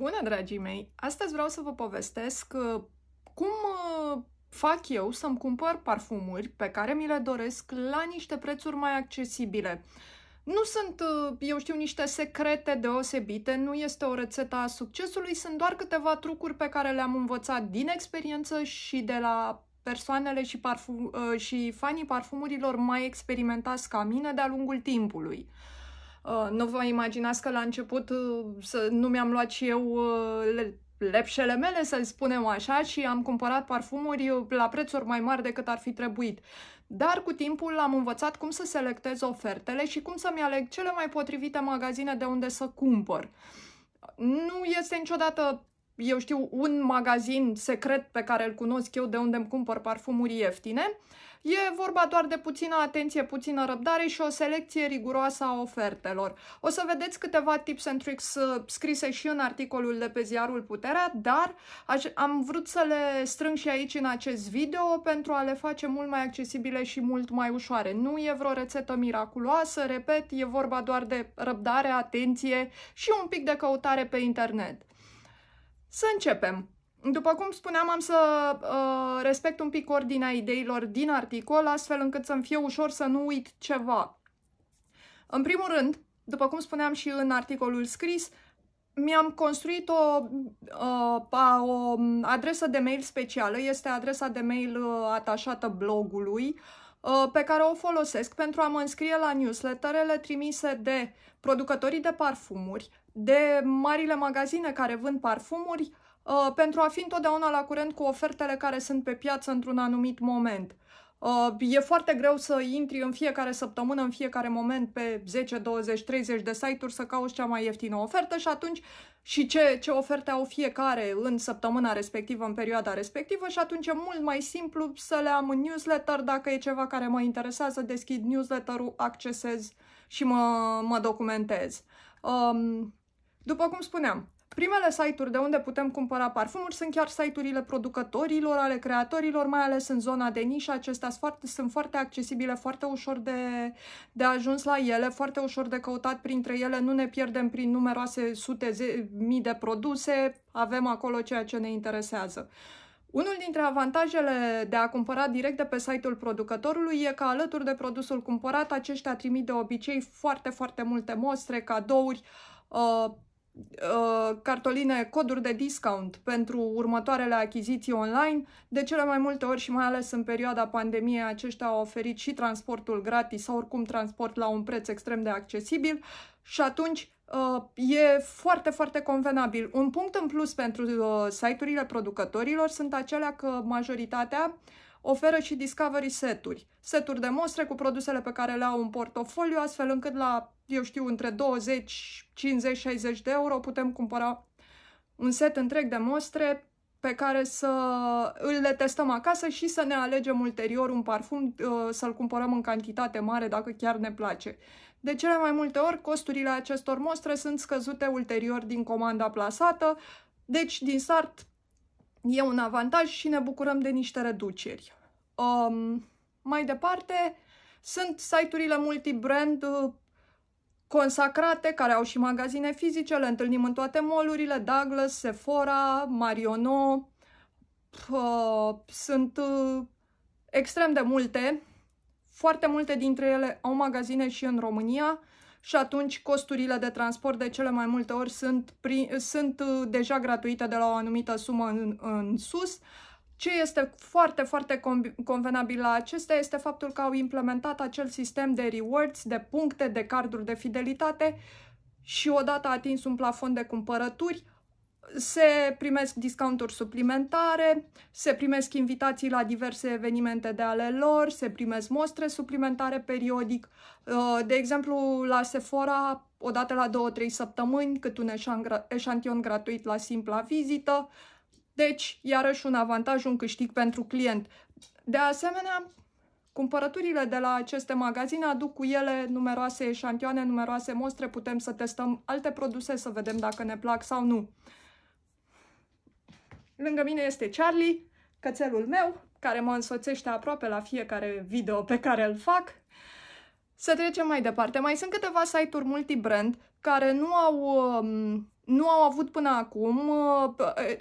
Bună, dragii mei! Astăzi vreau să vă povestesc uh, cum uh, fac eu să-mi cumpăr parfumuri pe care mi le doresc la niște prețuri mai accesibile. Nu sunt, uh, eu știu, niște secrete deosebite, nu este o rețetă a succesului, sunt doar câteva trucuri pe care le-am învățat din experiență și de la persoanele și, parfum, și fanii parfumurilor mai experimentați ca mine de-a lungul timpului. Uh, nu vă imaginați că la început uh, să nu mi-am luat și eu uh, lepșele mele, să-l spunem așa, și am cumpărat parfumuri la prețuri mai mari decât ar fi trebuit. Dar cu timpul am învățat cum să selectez ofertele și cum să-mi aleg cele mai potrivite magazine de unde să cumpăr. Nu este niciodată eu știu, un magazin secret pe care îl cunosc eu de unde îmi cumpăr parfumuri ieftine. E vorba doar de puțină atenție, puțină răbdare și o selecție riguroasă a ofertelor. O să vedeți câteva tips and tricks uh, scrise și în articolul de pe ziarul Puterea, dar aș, am vrut să le strâng și aici în acest video pentru a le face mult mai accesibile și mult mai ușoare. Nu e vreo rețetă miraculoasă, repet, e vorba doar de răbdare, atenție și un pic de căutare pe internet. Să începem. După cum spuneam, am să uh, respect un pic ordinea ideilor din articol, astfel încât să-mi fie ușor să nu uit ceva. În primul rând, după cum spuneam și în articolul scris, mi-am construit o, uh, o adresă de mail specială, este adresa de mail uh, atașată blogului, uh, Uh, pe care o folosesc pentru a mă înscrie la newsletterele trimise de producătorii de parfumuri, de marile magazine care vând parfumuri, uh, pentru a fi întotdeauna la curent cu ofertele care sunt pe piață într-un anumit moment. Uh, e foarte greu să intri în fiecare săptămână, în fiecare moment pe 10, 20, 30 de site-uri să cauți cea mai ieftină ofertă și atunci și ce, ce oferte au fiecare în săptămâna respectivă, în perioada respectivă și atunci e mult mai simplu să le am în newsletter. Dacă e ceva care mă interesează, deschid newsletter-ul, accesez și mă, mă documentez. Um, după cum spuneam, Primele site-uri de unde putem cumpăra parfumuri sunt chiar site-urile producătorilor, ale creatorilor, mai ales în zona de nișă. Acestea sunt foarte, sunt foarte accesibile, foarte ușor de, de ajuns la ele, foarte ușor de căutat printre ele. Nu ne pierdem prin numeroase sute, ze- mii de produse, avem acolo ceea ce ne interesează. Unul dintre avantajele de a cumpăra direct de pe site-ul producătorului e că alături de produsul cumpărat, aceștia trimit de obicei foarte, foarte multe mostre, cadouri, uh, Uh, cartoline, coduri de discount pentru următoarele achiziții online. De cele mai multe ori și mai ales în perioada pandemiei aceștia au oferit și transportul gratis sau oricum transport la un preț extrem de accesibil și atunci uh, e foarte, foarte convenabil. Un punct în plus pentru uh, site-urile producătorilor sunt acelea că majoritatea oferă și discovery seturi, seturi de mostre cu produsele pe care le au în portofoliu, astfel încât la eu știu, între 20, 50, 60 de euro putem cumpăra un set întreg de mostre pe care să le testăm acasă și să ne alegem ulterior un parfum, uh, să-l cumpărăm în cantitate mare dacă chiar ne place. De cele mai multe ori, costurile acestor mostre sunt scăzute ulterior din comanda plasată, deci din start e un avantaj și ne bucurăm de niște reduceri. Um, mai departe, sunt site-urile multibrand uh, consacrate, care au și magazine fizice, le întâlnim în toate molurile, Douglas, Sephora, Marionot, uh, sunt uh, extrem de multe, foarte multe dintre ele au magazine și în România și atunci costurile de transport de cele mai multe ori sunt, sunt uh, deja gratuite de la o anumită sumă în, în sus, ce este foarte, foarte convenabil la acestea este faptul că au implementat acel sistem de rewards, de puncte, de carduri de fidelitate și odată atins un plafon de cumpărături, se primesc discounturi suplimentare, se primesc invitații la diverse evenimente de ale lor, se primesc mostre suplimentare periodic. Uh, de exemplu, la Sephora, odată la 2-3 săptămâni, cât un eșantion gratuit la simpla vizită, deci, iarăși un avantaj, un câștig pentru client. De asemenea, cumpărăturile de la aceste magazine aduc cu ele numeroase eșantioane, numeroase mostre, putem să testăm alte produse, să vedem dacă ne plac sau nu. Lângă mine este Charlie, cățelul meu, care mă însoțește aproape la fiecare video pe care îl fac. Să trecem mai departe. Mai sunt câteva site-uri multibrand care nu au um, nu au avut până acum, uh,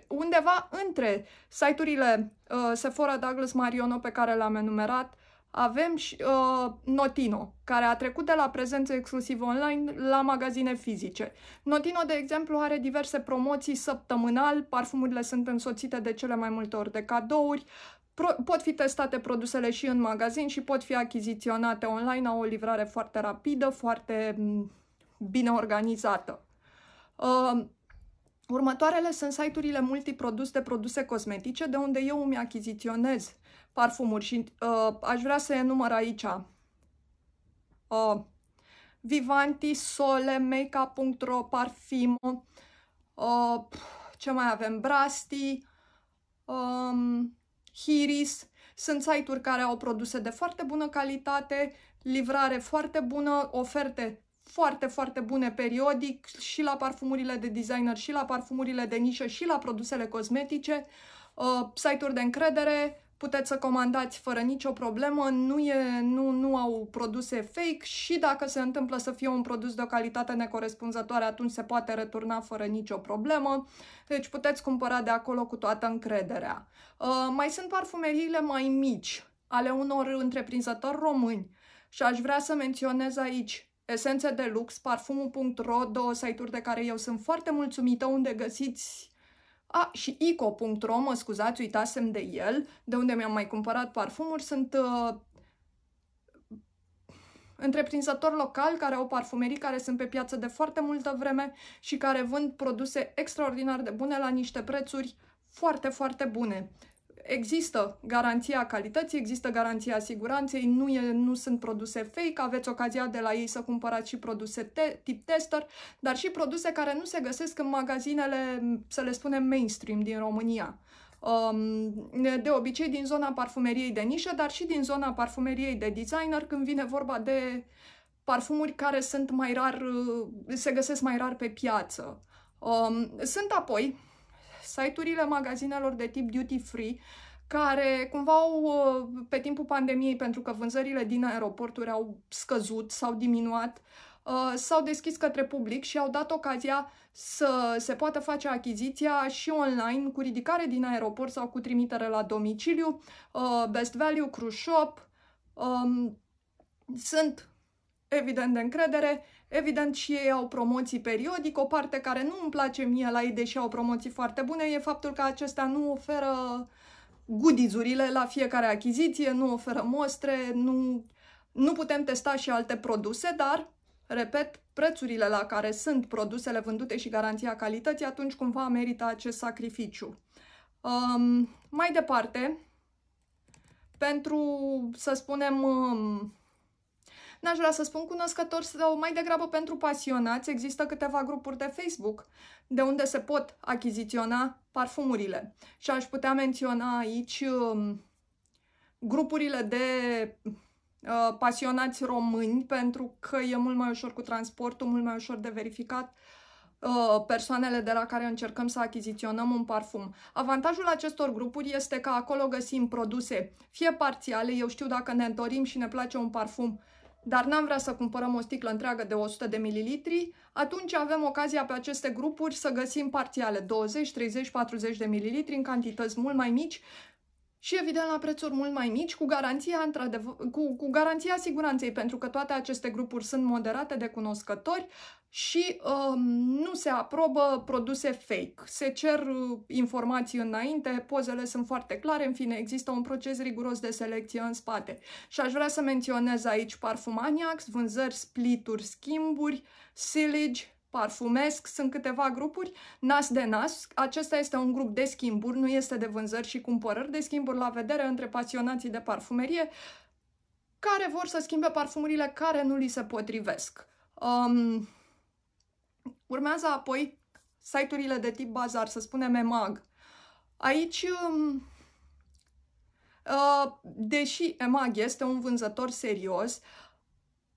undeva între site-urile uh, Sephora Douglas Mariono pe care le-am enumerat, avem și uh, Notino, care a trecut de la prezență exclusivă online la magazine fizice. Notino, de exemplu, are diverse promoții săptămânal, parfumurile sunt însoțite de cele mai multe ori de cadouri, Pro- pot fi testate produsele și în magazin și pot fi achiziționate online, au o livrare foarte rapidă, foarte mm, bine organizată următoarele sunt site-urile multiprodus de produse cosmetice, de unde eu îmi achiziționez parfumuri și uh, aș vrea să enumăr aici uh, Vivanti, Sole, Makeup.ro, Parfimo, uh, ce mai avem, Brasti, um, Hiris, sunt site-uri care au produse de foarte bună calitate, livrare foarte bună, oferte foarte, foarte bune periodic și la parfumurile de designer, și la parfumurile de nișă, și la produsele cosmetice, uh, site-uri de încredere, puteți să comandați fără nicio problemă, nu, e, nu, nu au produse fake și dacă se întâmplă să fie un produs de o calitate necorespunzătoare, atunci se poate returna fără nicio problemă, deci puteți cumpăra de acolo cu toată încrederea. Uh, mai sunt parfumeriile mai mici ale unor întreprinzători români și aș vrea să menționez aici esențe de lux, parfumul.ro, două site-uri de care eu sunt foarte mulțumită, unde găsiți a, și ico.ro, mă scuzați, uitasem de el, de unde mi-am mai cumpărat parfumuri, sunt uh, întreprinzător local care au parfumerii care sunt pe piață de foarte multă vreme și care vând produse extraordinar de bune la niște prețuri foarte, foarte bune există garanția calității, există garanția siguranței, nu, e, nu sunt produse fake, aveți ocazia de la ei să cumpărați și produse te- tip tester, dar și produse care nu se găsesc în magazinele, să le spunem, mainstream din România um, de obicei din zona parfumeriei de nișă, dar și din zona parfumeriei de designer când vine vorba de parfumuri care sunt mai rar, uh, se găsesc mai rar pe piață. Um, sunt apoi site-urile magazinelor de tip duty free care cumva au, uh, pe timpul pandemiei, pentru că vânzările din aeroporturi au scăzut, s-au diminuat, uh, s-au deschis către public și au dat ocazia să se poată face achiziția și online cu ridicare din aeroport sau cu trimitere la domiciliu, uh, Best Value, Cruise Shop, um, sunt evident de încredere Evident și ei au promoții periodic, o parte care nu îmi place mie la ei, deși au promoții foarte bune, e faptul că acestea nu oferă goodies-urile la fiecare achiziție, nu oferă mostre, nu, nu putem testa și alte produse, dar, repet, prețurile la care sunt produsele vândute și garanția calității, atunci cumva merită acest sacrificiu. Um, mai departe, pentru, să spunem, um, N-aș vrea să spun cunoscători sau mai degrabă pentru pasionați, există câteva grupuri de Facebook de unde se pot achiziționa parfumurile. Și aș putea menționa aici um, grupurile de uh, pasionați români, pentru că e mult mai ușor cu transportul, mult mai ușor de verificat uh, persoanele de la care încercăm să achiziționăm un parfum. Avantajul acestor grupuri este că acolo găsim produse, fie parțiale, eu știu dacă ne întorim și ne place un parfum, dar n-am vrea să cumpărăm o sticlă întreagă de 100 de mililitri, atunci avem ocazia pe aceste grupuri să găsim parțiale 20, 30, 40 de mililitri în cantități mult mai mici, și evident la prețuri mult mai mici, cu garanția, cu, cu garanția siguranței, pentru că toate aceste grupuri sunt moderate de cunoscători și um, nu se aprobă produse fake. Se cer uh, informații înainte, pozele sunt foarte clare, în fine, există un proces riguros de selecție în spate. Și aș vrea să menționez aici Parfumaniacs, vânzări, splituri, schimburi, silage, parfumesc, sunt câteva grupuri, nas de nas, acesta este un grup de schimburi, nu este de vânzări și cumpărări, de schimburi la vedere între pasionații de parfumerie care vor să schimbe parfumurile care nu li se potrivesc. Um, urmează apoi site-urile de tip bazar, să spunem EMAG. Aici, um, uh, deși EMAG este un vânzător serios, uh,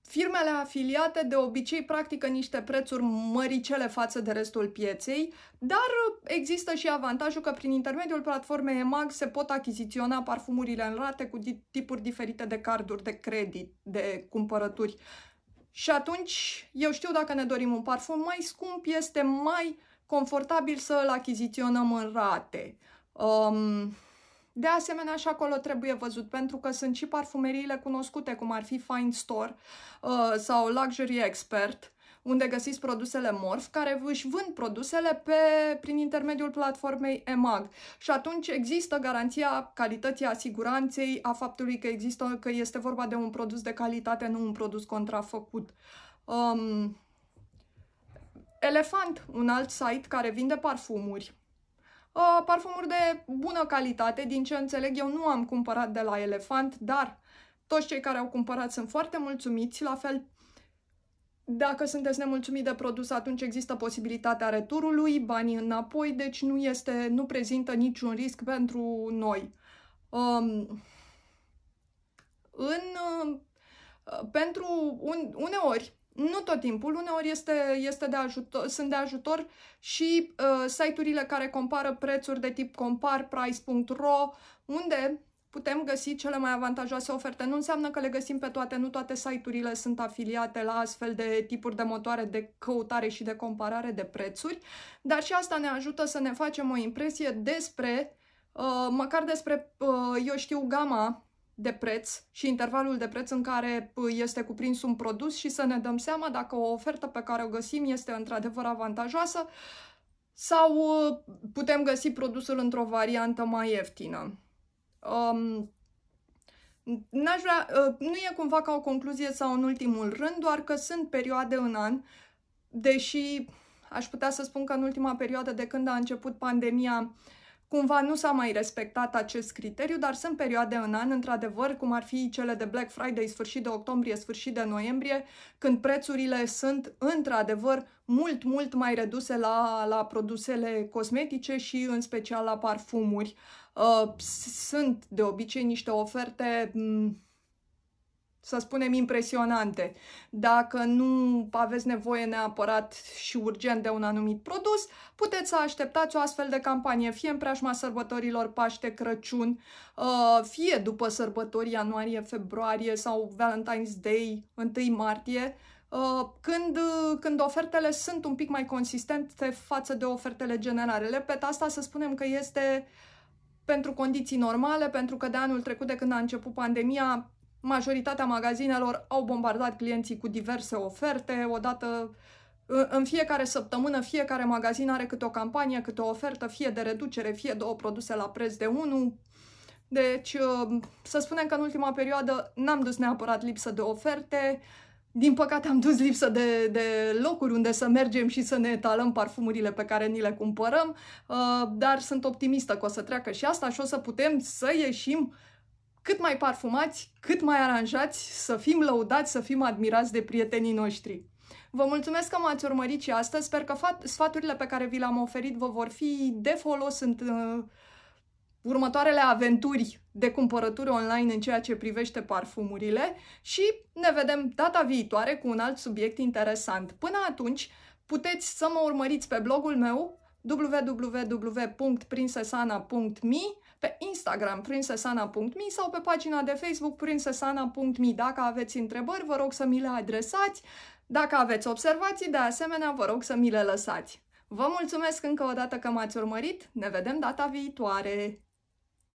Firmele afiliate de obicei practică niște prețuri măricele față de restul pieței, dar există și avantajul că prin intermediul platformei EMAG se pot achiziționa parfumurile în rate cu tipuri diferite de carduri de credit, de cumpărături. Și atunci, eu știu dacă ne dorim un parfum mai scump, este mai confortabil să îl achiziționăm în rate. Um, de asemenea, și acolo trebuie văzut, pentru că sunt și parfumeriile cunoscute, cum ar fi Fine Store uh, sau Luxury Expert, unde găsiți produsele Morph, care își vând produsele pe, prin intermediul platformei EMAG. Și atunci există garanția calității, a siguranței, a faptului că, există, că este vorba de un produs de calitate, nu un produs contrafăcut. Um, Elefant, un alt site care vinde parfumuri, Uh, parfumuri de bună calitate, din ce înțeleg eu nu am cumpărat de la Elefant, dar toți cei care au cumpărat sunt foarte mulțumiți, la fel dacă sunteți nemulțumiți de produs, atunci există posibilitatea returului, banii înapoi, deci nu, este, nu prezintă niciun risc pentru noi. Um, în, uh, pentru un, uneori, nu tot timpul, uneori este, este de ajutor, sunt de ajutor și uh, site-urile care compară prețuri de tip comparprice.ro, unde putem găsi cele mai avantajoase oferte. Nu înseamnă că le găsim pe toate, nu toate site-urile sunt afiliate la astfel de tipuri de motoare de căutare și de comparare de prețuri, dar și asta ne ajută să ne facem o impresie despre, uh, măcar despre, uh, eu știu, gama de preț și intervalul de preț în care uh, este cuprins un produs și să ne dăm seama dacă o ofertă pe care o găsim este într-adevăr avantajoasă sau uh, putem găsi produsul într-o variantă mai ieftină. Um, N-aș vrea, uh, nu e cumva ca o concluzie sau în ultimul rând, doar că sunt perioade în an, deși aș putea să spun că în ultima perioadă de când a început pandemia, Cumva nu s-a mai respectat acest criteriu, dar sunt perioade în an, într-adevăr, cum ar fi cele de Black Friday, sfârșit de octombrie, sfârșit de noiembrie, când prețurile sunt, într-adevăr, mult, mult mai reduse la, la produsele cosmetice și, în special, la parfumuri. Uh, sunt, de obicei, niște oferte mm, să spunem, impresionante. Dacă nu aveți nevoie neapărat și urgent de un anumit produs, puteți să așteptați o astfel de campanie, fie în preajma sărbătorilor Paște, Crăciun, uh, fie după sărbători ianuarie, februarie sau Valentine's Day, 1 martie, uh, când, când ofertele sunt un pic mai consistente față de ofertele generale. Repet, asta să spunem că este pentru condiții normale, pentru că de anul trecut, de când a început pandemia, majoritatea magazinelor au bombardat clienții cu diverse oferte, odată în fiecare săptămână, fiecare magazin are câte o campanie, câte o ofertă, fie de reducere, fie două produse la preț de unul. Deci, uh, să spunem că în ultima perioadă n-am dus neapărat lipsă de oferte, din păcate am dus lipsă de, de locuri unde să mergem și să ne etalăm parfumurile pe care ni le cumpărăm, uh, dar sunt optimistă că o să treacă și asta și o să putem să ieșim cât mai parfumați, cât mai aranjați, să fim lăudați, să fim admirați de prietenii noștri. Vă mulțumesc că m-ați urmărit și astăzi. Sper că sfaturile pe care vi le-am oferit vă vor fi de folos în uh, următoarele aventuri de cumpărături online în ceea ce privește parfumurile și ne vedem data viitoare cu un alt subiect interesant. Până atunci, puteți să mă urmăriți pe blogul meu www.prinsesana.me pe Instagram prinsesana.mi sau pe pagina de Facebook prinsesana.mi. Dacă aveți întrebări, vă rog să mi le adresați. Dacă aveți observații, de asemenea, vă rog să mi le lăsați. Vă mulțumesc încă o dată că m-ați urmărit. Ne vedem data viitoare!